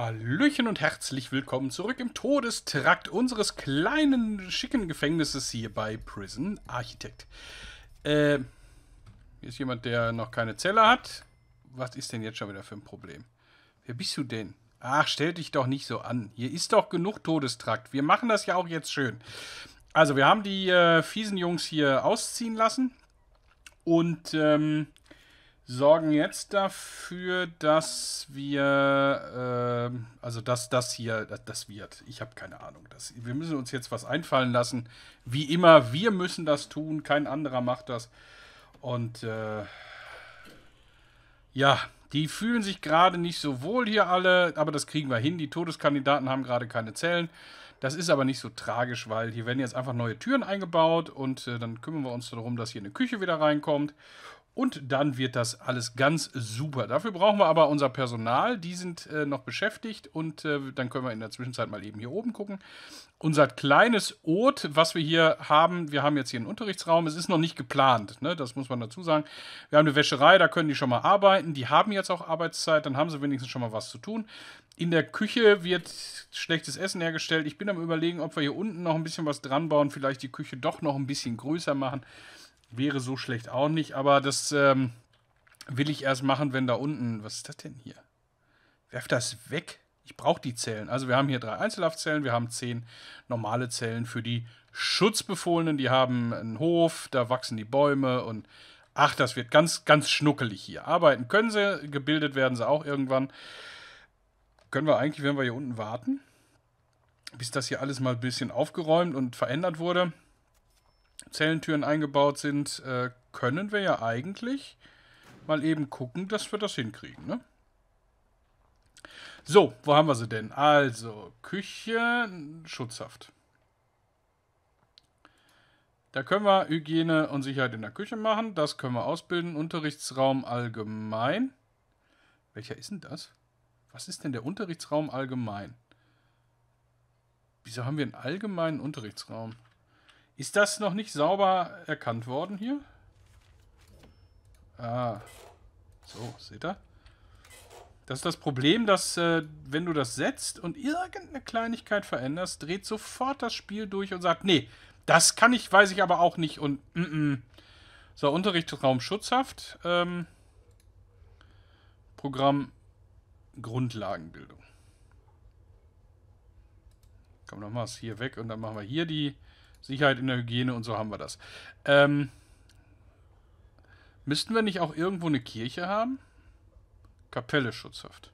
Hallöchen und herzlich willkommen zurück im Todestrakt unseres kleinen, schicken Gefängnisses hier bei Prison Architect. Äh, hier ist jemand, der noch keine Zelle hat. Was ist denn jetzt schon wieder für ein Problem? Wer bist du denn? Ach, stell dich doch nicht so an. Hier ist doch genug Todestrakt. Wir machen das ja auch jetzt schön. Also, wir haben die äh, fiesen Jungs hier ausziehen lassen. Und, ähm, sorgen jetzt dafür, dass wir, äh, also dass das hier, das wird. Ich habe keine Ahnung. Das, wir müssen uns jetzt was einfallen lassen. Wie immer, wir müssen das tun. Kein anderer macht das. Und äh, ja, die fühlen sich gerade nicht so wohl hier alle, aber das kriegen wir hin. Die Todeskandidaten haben gerade keine Zellen. Das ist aber nicht so tragisch, weil hier werden jetzt einfach neue Türen eingebaut und äh, dann kümmern wir uns darum, dass hier eine Küche wieder reinkommt. Und dann wird das alles ganz super. Dafür brauchen wir aber unser Personal. Die sind äh, noch beschäftigt und äh, dann können wir in der Zwischenzeit mal eben hier oben gucken. Unser kleines Ot, was wir hier haben, wir haben jetzt hier einen Unterrichtsraum. Es ist noch nicht geplant, ne? das muss man dazu sagen. Wir haben eine Wäscherei, da können die schon mal arbeiten. Die haben jetzt auch Arbeitszeit, dann haben sie wenigstens schon mal was zu tun. In der Küche wird schlechtes Essen hergestellt. Ich bin am Überlegen, ob wir hier unten noch ein bisschen was dran bauen, vielleicht die Küche doch noch ein bisschen größer machen. Wäre so schlecht auch nicht, aber das ähm, will ich erst machen, wenn da unten. Was ist das denn hier? Werf das weg. Ich brauche die Zellen. Also wir haben hier drei Einzelhaftzellen, wir haben zehn normale Zellen für die Schutzbefohlenen. Die haben einen Hof, da wachsen die Bäume und ach, das wird ganz, ganz schnuckelig hier. Arbeiten können sie, gebildet werden sie auch irgendwann. Können wir eigentlich, wenn wir hier unten warten, bis das hier alles mal ein bisschen aufgeräumt und verändert wurde. Zellentüren eingebaut sind, äh, können wir ja eigentlich mal eben gucken, dass wir das hinkriegen. Ne? So, wo haben wir sie denn? Also, Küche, Schutzhaft. Da können wir Hygiene und Sicherheit in der Küche machen. Das können wir ausbilden. Unterrichtsraum allgemein. Welcher ist denn das? Was ist denn der Unterrichtsraum allgemein? Wieso haben wir einen allgemeinen Unterrichtsraum? Ist das noch nicht sauber erkannt worden hier? Ah. So, seht ihr? Das ist das Problem, dass äh, wenn du das setzt und irgendeine Kleinigkeit veränderst, dreht sofort das Spiel durch und sagt, nee, das kann ich, weiß ich aber auch nicht und mm -mm. So, Unterrichtsraum schutzhaft. Ähm, Programm Grundlagenbildung. Komm, dann machst hier weg und dann machen wir hier die Sicherheit in der Hygiene und so haben wir das. Ähm, müssten wir nicht auch irgendwo eine Kirche haben? Kapelle schutzhaft.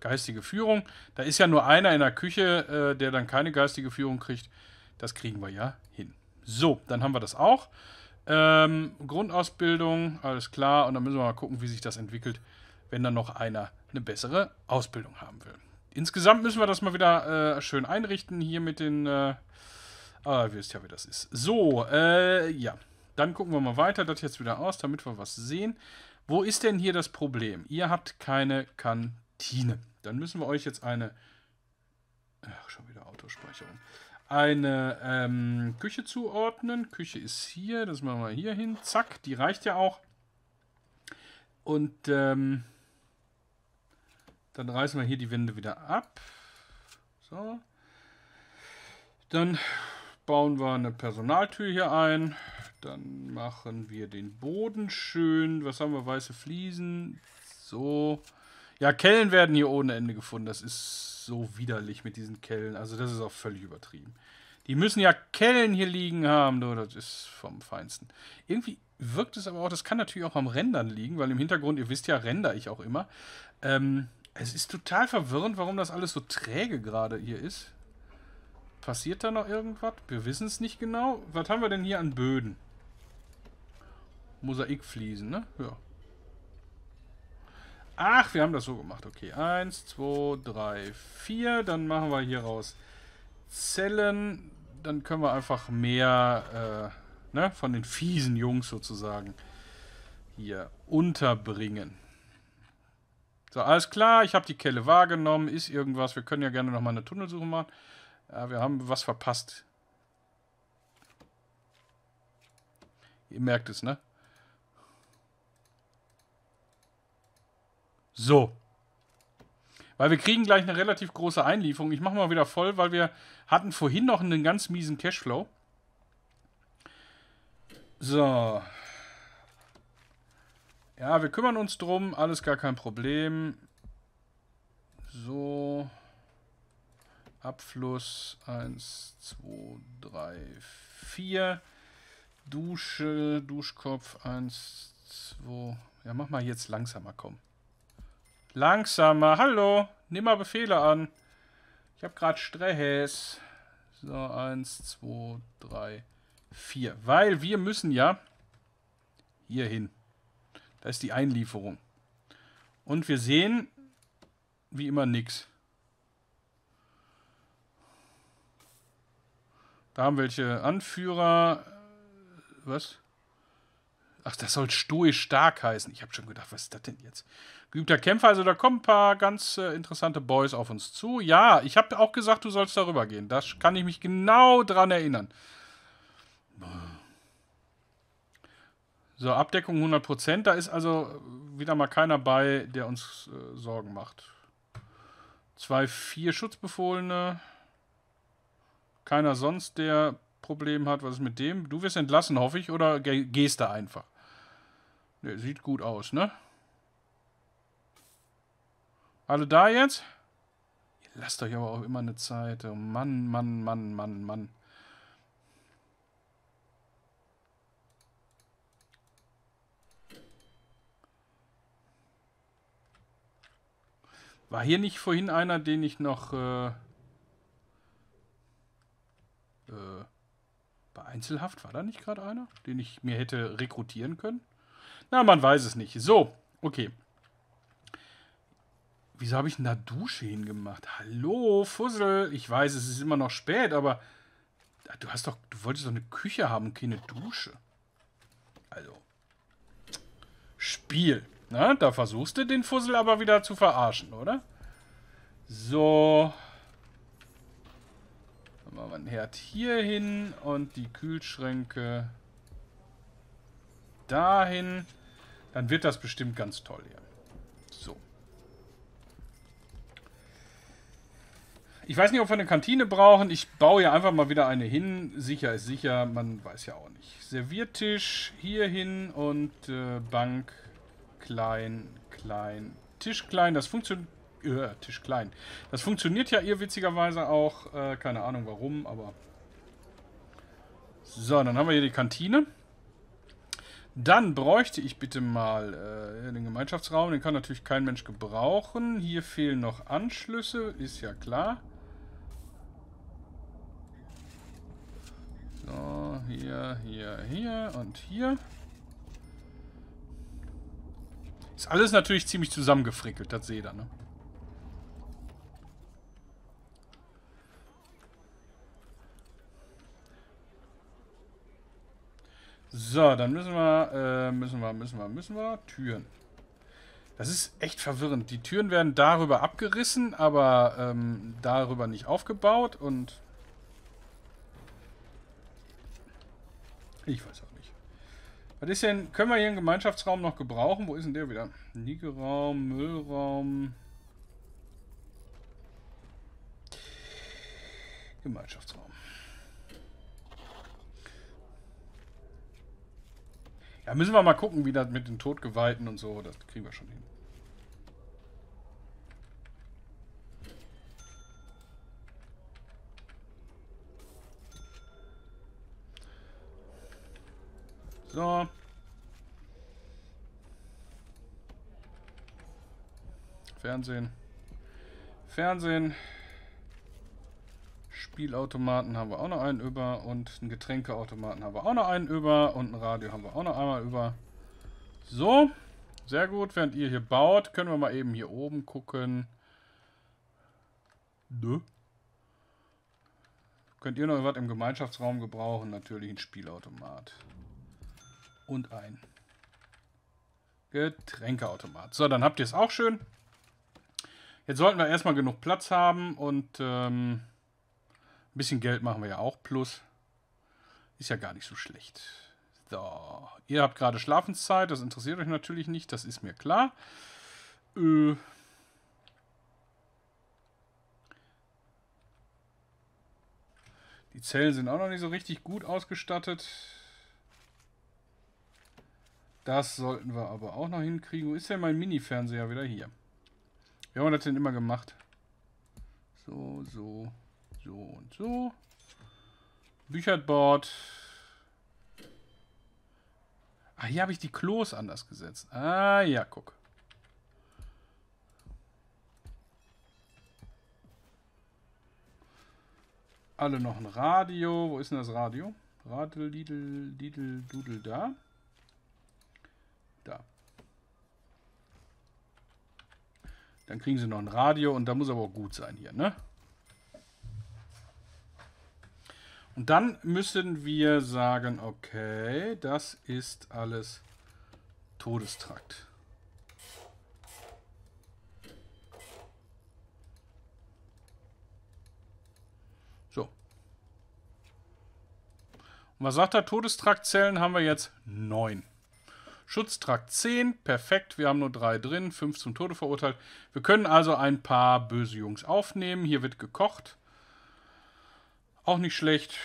Geistige Führung. Da ist ja nur einer in der Küche, äh, der dann keine geistige Führung kriegt. Das kriegen wir ja hin. So, dann haben wir das auch. Ähm, Grundausbildung, alles klar. Und dann müssen wir mal gucken, wie sich das entwickelt, wenn dann noch einer eine bessere Ausbildung haben will. Insgesamt müssen wir das mal wieder äh, schön einrichten hier mit den... Äh, ah, ihr wisst ja, wie das ist. So, äh, ja. Dann gucken wir mal weiter das jetzt wieder aus, damit wir was sehen. Wo ist denn hier das Problem? Ihr habt keine Kantine. Dann müssen wir euch jetzt eine... Ach, schon wieder Autospeicherung. Eine ähm, Küche zuordnen. Küche ist hier. Das machen wir hier hin. Zack, die reicht ja auch. Und... Ähm, dann reißen wir hier die Wände wieder ab. So. Dann bauen wir eine Personaltür hier ein. Dann machen wir den Boden schön. Was haben wir? Weiße Fliesen. So. Ja, Kellen werden hier ohne Ende gefunden. Das ist so widerlich mit diesen Kellen. Also das ist auch völlig übertrieben. Die müssen ja Kellen hier liegen haben. Nur das ist vom Feinsten. Irgendwie wirkt es aber auch, das kann natürlich auch am Rändern liegen, weil im Hintergrund, ihr wisst ja, render ich auch immer. Ähm, es ist total verwirrend, warum das alles so träge gerade hier ist. Passiert da noch irgendwas? Wir wissen es nicht genau. Was haben wir denn hier an Böden? Mosaikfliesen, ne? Ja. Ach, wir haben das so gemacht. Okay, eins, zwei, drei, vier. Dann machen wir hier raus Zellen. Dann können wir einfach mehr äh, ne, von den fiesen Jungs sozusagen hier unterbringen. So, alles klar, ich habe die Kelle wahrgenommen. Ist irgendwas? Wir können ja gerne nochmal eine Tunnelsuche machen. Ja, wir haben was verpasst. Ihr merkt es, ne? So. Weil wir kriegen gleich eine relativ große Einlieferung. Ich mache mal wieder voll, weil wir hatten vorhin noch einen ganz miesen Cashflow. So. Ja, wir kümmern uns drum. Alles gar kein Problem. So. Abfluss 1, 2, 3, 4. Dusche, Duschkopf 1, 2. Ja, mach mal jetzt langsamer, komm. Langsamer, hallo. Nimm mal Befehle an. Ich habe gerade Stress. So, 1, 2, 3, 4. Weil wir müssen ja hier hin. Da ist die Einlieferung. Und wir sehen, wie immer, nichts. Da haben welche Anführer. Äh, was? Ach, das soll stoisch stark heißen. Ich habe schon gedacht, was ist das denn jetzt? Geübter Kämpfer, also da kommen ein paar ganz äh, interessante Boys auf uns zu. Ja, ich habe auch gesagt, du sollst darüber gehen. Das kann ich mich genau dran erinnern. Boah. So, Abdeckung 100%. Da ist also äh, wieder mal keiner bei, der uns äh, Sorgen macht. Zwei, vier Schutzbefohlene. Keiner sonst, der Probleme hat. Was ist mit dem? Du wirst entlassen, hoffe ich, oder ge gehst da einfach? Ne, sieht gut aus, ne? Alle da jetzt? Ihr lasst euch aber auch immer eine Zeit. Oh Mann, Mann, Mann, Mann, Mann. War hier nicht vorhin einer, den ich noch äh, äh, bei Einzelhaft war da nicht gerade einer, den ich mir hätte rekrutieren können? Na, man weiß es nicht. So, okay. Wieso habe ich denn da Dusche hingemacht? Hallo, Fussel. Ich weiß, es ist immer noch spät, aber du hast doch, du wolltest doch eine Küche haben, keine Dusche. Also, Spiel. Na, ne? da versuchst du den Fussel aber wieder zu verarschen, oder? So. Dann machen wir einen Herd hier hin und die Kühlschränke dahin. Dann wird das bestimmt ganz toll hier. So. Ich weiß nicht, ob wir eine Kantine brauchen. Ich baue ja einfach mal wieder eine hin. Sicher ist sicher, man weiß ja auch nicht. Serviertisch hier hin und äh, Bank klein, klein, Tisch klein. Das funktioniert. Äh, Tisch klein. Das funktioniert ja ihr witzigerweise auch. Äh, keine Ahnung warum, aber. So, dann haben wir hier die Kantine. Dann bräuchte ich bitte mal äh, den Gemeinschaftsraum. Den kann natürlich kein Mensch gebrauchen. Hier fehlen noch Anschlüsse, ist ja klar. So, hier, hier, hier und hier. Ist alles natürlich ziemlich zusammengefrickelt, das seht ihr, ne? So, dann müssen wir, äh, müssen wir, müssen wir, müssen wir, Türen. Das ist echt verwirrend. Die Türen werden darüber abgerissen, aber ähm, darüber nicht aufgebaut und... Ich weiß auch nicht. Was ist denn? Können wir hier einen Gemeinschaftsraum noch gebrauchen? Wo ist denn der wieder? Liegeraum, Müllraum. Gemeinschaftsraum. Ja, müssen wir mal gucken, wie das mit den Todgeweihten und so, das kriegen wir schon hin. So. Fernsehen. Fernsehen. Spielautomaten haben wir auch noch einen über. Und einen Getränkeautomaten haben wir auch noch einen über. Und ein Radio haben wir auch noch einmal über. So. Sehr gut. Während ihr hier baut, können wir mal eben hier oben gucken. Nö. Könnt ihr noch was im Gemeinschaftsraum gebrauchen? Natürlich ein Spielautomat und ein Getränkeautomat. So, dann habt ihr es auch schön. Jetzt sollten wir erstmal genug Platz haben und ähm, ein bisschen Geld machen wir ja auch. Plus ist ja gar nicht so schlecht. So, ihr habt gerade Schlafenszeit, das interessiert euch natürlich nicht, das ist mir klar. Äh, die Zellen sind auch noch nicht so richtig gut ausgestattet. Das sollten wir aber auch noch hinkriegen. Wo ist denn mein Mini-Fernseher wieder hier? Wie haben wir das denn immer gemacht? So, so, so und so. Bücherboard. Ah, hier habe ich die Klos anders gesetzt. Ah, ja, guck. Alle noch ein Radio. Wo ist denn das Radio? Radel, Didel, Didel, Dudel da. Dann kriegen sie noch ein Radio und da muss aber auch gut sein hier, ne? Und dann müssen wir sagen, okay, das ist alles Todestrakt. So. Und was sagt er? Todestraktzellen haben wir jetzt neun. Schutztrakt 10, perfekt, wir haben nur drei drin, fünf zum Tode verurteilt. Wir können also ein paar böse Jungs aufnehmen. Hier wird gekocht. Auch nicht schlecht.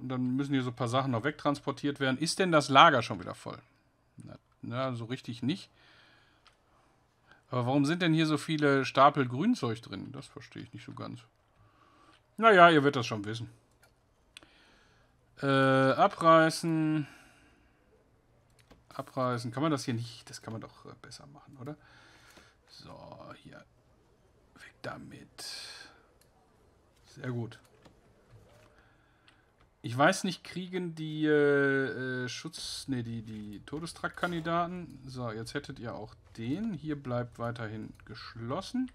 Und dann müssen hier so ein paar Sachen noch wegtransportiert werden. Ist denn das Lager schon wieder voll? Na, na so richtig nicht. Aber warum sind denn hier so viele Stapel Grünzeug drin? Das verstehe ich nicht so ganz. Naja, ihr werdet das schon wissen. Äh, abreißen abreißen. Kann man das hier nicht? Das kann man doch äh, besser machen, oder? So, hier. Weg damit. Sehr gut. Ich weiß nicht, kriegen die äh, äh Schutz, nee, die, die Todestraktkandidaten. So, jetzt hättet ihr auch den. Hier bleibt weiterhin geschlossen.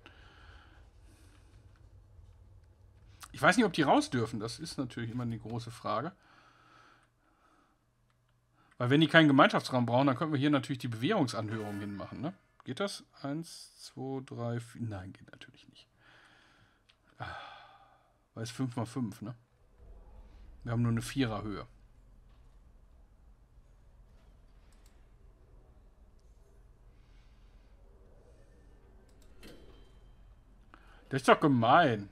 Ich weiß nicht, ob die raus dürfen. Das ist natürlich immer eine große Frage. Weil wenn die keinen Gemeinschaftsraum brauchen, dann könnten wir hier natürlich die Bewährungsanhörung hinmachen. Ne? Geht das? Eins, zwei, drei, vier. Nein, geht natürlich nicht. Ah, weil es 5 mal 5, ne? Wir haben nur eine Viererhöhe. Das ist doch gemein.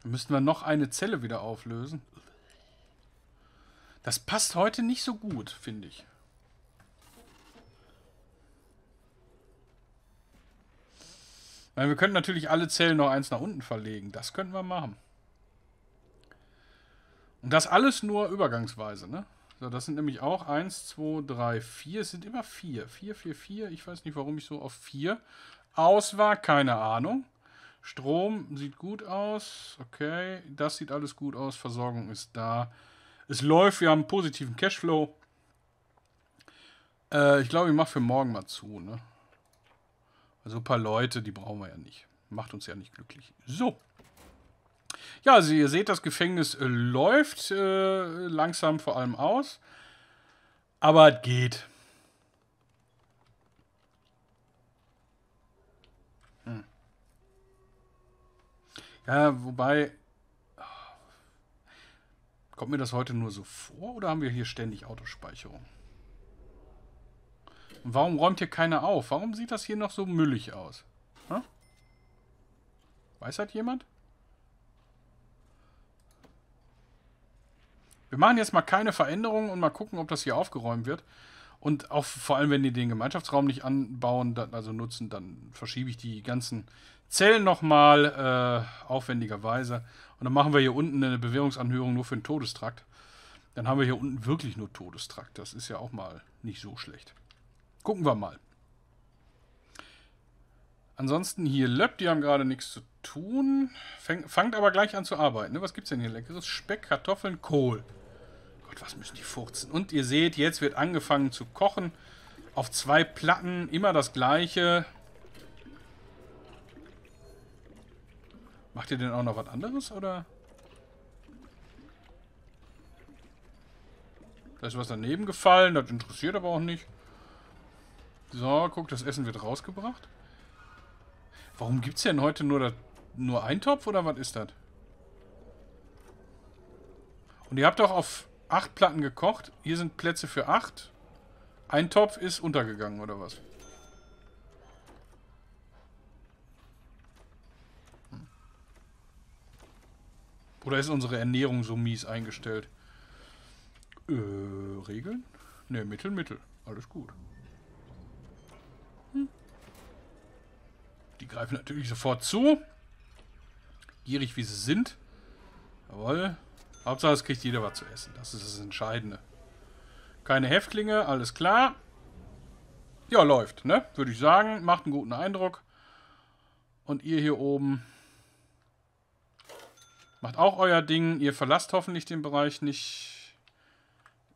Dann müssten wir noch eine Zelle wieder auflösen. Das passt heute nicht so gut, finde ich. Weil wir könnten natürlich alle Zellen noch eins nach unten verlegen. Das könnten wir machen. Und das alles nur übergangsweise, ne? So, das sind nämlich auch 1, 2, 3, 4. Es sind immer 4. 4, 4, 4. Ich weiß nicht, warum ich so auf 4 aus war. Keine Ahnung. Strom sieht gut aus. Okay. Das sieht alles gut aus. Versorgung ist da. Es läuft, wir haben einen positiven Cashflow. Äh, ich glaube, ich mache für morgen mal zu. Ne? Also ein paar Leute, die brauchen wir ja nicht. Macht uns ja nicht glücklich. So. Ja, also ihr seht, das Gefängnis äh, läuft äh, langsam vor allem aus. Aber es geht. Hm. Ja, wobei, Kommt mir das heute nur so vor oder haben wir hier ständig Autospeicherung? Und warum räumt hier keiner auf? Warum sieht das hier noch so müllig aus? Hm? Weiß halt jemand? Wir machen jetzt mal keine Veränderungen und mal gucken, ob das hier aufgeräumt wird. Und auch vor allem, wenn die den Gemeinschaftsraum nicht anbauen, also nutzen, dann verschiebe ich die ganzen Zellen nochmal äh, aufwendigerweise und dann machen wir hier unten eine Bewährungsanhörung nur für den Todestrakt. Dann haben wir hier unten wirklich nur Todestrakt. Das ist ja auch mal nicht so schlecht. Gucken wir mal. Ansonsten hier Löpp, die haben gerade nichts zu tun. Fängt, fangt aber gleich an zu arbeiten. Ne? Was gibt es denn hier? Leckeres Speck, Kartoffeln, Kohl. Gott, was müssen die furzen? Und ihr seht, jetzt wird angefangen zu kochen. Auf zwei Platten immer das gleiche. Macht ihr denn auch noch was anderes, oder? Da ist was daneben gefallen, das interessiert aber auch nicht. So, guck, das Essen wird rausgebracht. Warum gibt es denn heute nur, das, nur einen Topf, oder was ist das? Und ihr habt doch auf acht Platten gekocht. Hier sind Plätze für acht. Ein Topf ist untergegangen, oder was? Oder ist unsere Ernährung so mies eingestellt? Äh, Regeln? Ne, Mittel, Mittel. Alles gut. Hm. Die greifen natürlich sofort zu. Gierig, wie sie sind. Jawohl. Hauptsache, es kriegt jeder was zu essen. Das ist das Entscheidende. Keine Häftlinge, alles klar. Ja, läuft, ne? Würde ich sagen. Macht einen guten Eindruck. Und ihr hier oben Macht auch euer Ding. Ihr verlasst hoffentlich den Bereich nicht.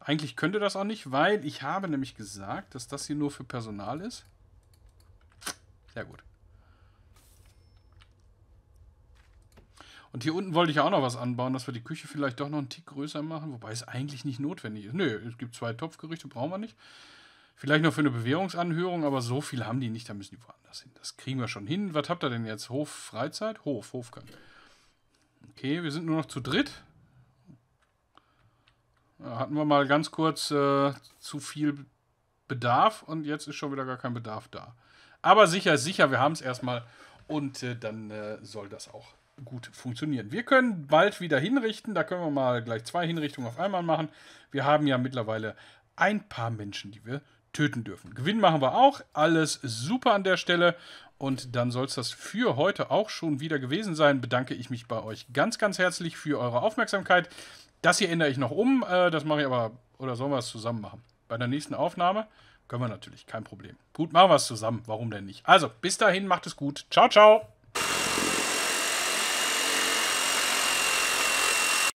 Eigentlich könnte das auch nicht, weil ich habe nämlich gesagt, dass das hier nur für Personal ist. Sehr gut. Und hier unten wollte ich auch noch was anbauen, dass wir die Küche vielleicht doch noch einen Tick größer machen, wobei es eigentlich nicht notwendig ist. Nö, es gibt zwei Topfgerichte, brauchen wir nicht. Vielleicht noch für eine Bewährungsanhörung, aber so viel haben die nicht, da müssen die woanders hin. Das kriegen wir schon hin. Was habt ihr denn jetzt? Hof, Freizeit? Hof, Hofgang. Okay, wir sind nur noch zu dritt. Hatten wir mal ganz kurz äh, zu viel Bedarf und jetzt ist schon wieder gar kein Bedarf da. Aber sicher, sicher, wir haben es erstmal und äh, dann äh, soll das auch gut funktionieren. Wir können bald wieder hinrichten, da können wir mal gleich zwei Hinrichtungen auf einmal machen. Wir haben ja mittlerweile ein paar Menschen, die wir töten dürfen. Gewinn machen wir auch, alles super an der Stelle und dann soll es das für heute auch schon wieder gewesen sein. Bedanke ich mich bei euch ganz, ganz herzlich für eure Aufmerksamkeit. Das hier ändere ich noch um. Äh, das mache ich aber, oder sollen wir es zusammen machen? Bei der nächsten Aufnahme können wir natürlich, kein Problem. Gut, machen wir es zusammen. Warum denn nicht? Also, bis dahin, macht es gut. Ciao, ciao.